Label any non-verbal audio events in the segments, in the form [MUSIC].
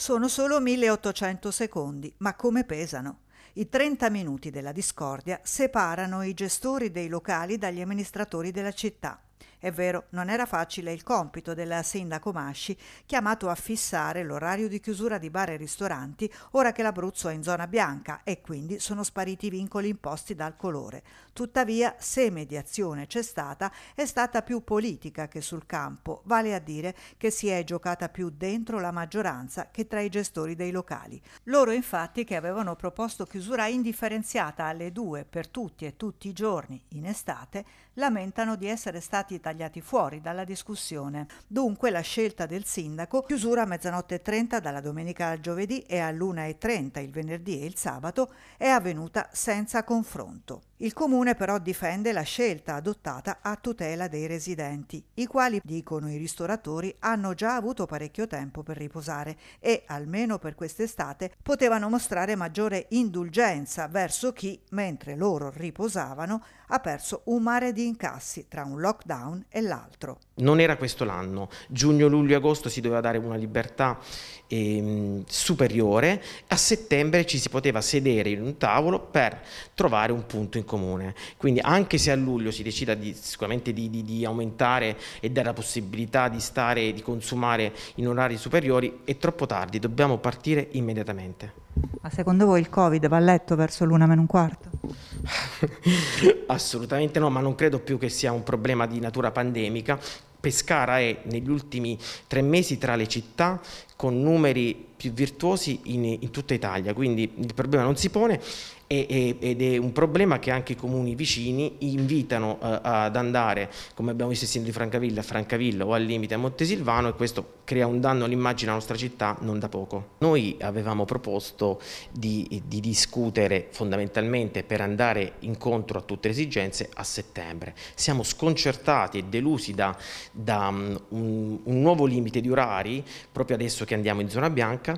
Sono solo 1800 secondi, ma come pesano? I 30 minuti della discordia separano i gestori dei locali dagli amministratori della città. È vero, non era facile il compito del sindaco Masci, chiamato a fissare l'orario di chiusura di bar e ristoranti ora che l'Abruzzo è in zona bianca e quindi sono spariti i vincoli imposti dal colore. Tuttavia, se mediazione c'è stata, è stata più politica che sul campo, vale a dire che si è giocata più dentro la maggioranza che tra i gestori dei locali. Loro infatti che avevano proposto chiusura indifferenziata alle due per tutti e tutti i giorni in estate, lamentano di essere stati tagliati tagliati fuori dalla discussione. Dunque la scelta del sindaco, chiusura a mezzanotte e 30 dalla domenica al giovedì e all'1.30 il venerdì e il sabato, è avvenuta senza confronto. Il comune però difende la scelta adottata a tutela dei residenti, i quali, dicono i ristoratori, hanno già avuto parecchio tempo per riposare e, almeno per quest'estate, potevano mostrare maggiore indulgenza verso chi, mentre loro riposavano, ha perso un mare di incassi tra un lockdown e l'altro. Non era questo l'anno, giugno, luglio agosto si doveva dare una libertà eh, superiore, a settembre ci si poteva sedere in un tavolo per trovare un punto in comune. Quindi anche se a luglio si decida di, sicuramente di, di, di, aumentare e dare la possibilità di stare, e di consumare in orari superiori, è troppo tardi, dobbiamo partire immediatamente. Ma secondo voi il Covid va a letto verso l'una meno un quarto? [LAUGHS] Assolutamente no, ma non credo più che sia un problema di natura pandemica. Pescara è negli ultimi tre mesi tra le città con numeri più virtuosi in, in tutta Italia, quindi il problema non si pone ed è un problema che anche i comuni vicini invitano eh, ad andare, come abbiamo visto essendo di Francavilla a Francavilla o al limite a Montesilvano e questo crea un danno all'immagine della nostra città non da poco. Noi avevamo proposto di, di, discutere fondamentalmente per andare incontro a tutte le esigenze a settembre. Siamo sconcertati e delusi da, da mm, un, un nuovo limite di orari, proprio adesso che andiamo in zona bianca,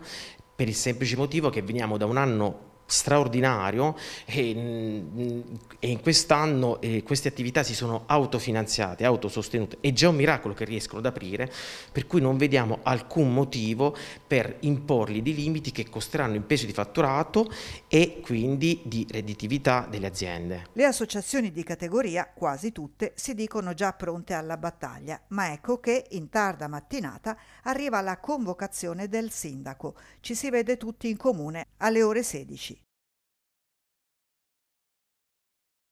per il semplice motivo che veniamo da un anno straordinario e, mm, mm, e in quest'anno eh, queste attività si sono autofinanziate, autosostenute, è già un miracolo che riescono ad aprire, per cui non vediamo alcun motivo per imporli dei limiti che costeranno in peso di fatturato e quindi di redditività delle aziende. Le associazioni di categoria, quasi tutte, si dicono già pronte alla battaglia, ma ecco che in tarda mattinata arriva la convocazione del sindaco. Ci si vede tutti in comune alle ore 16.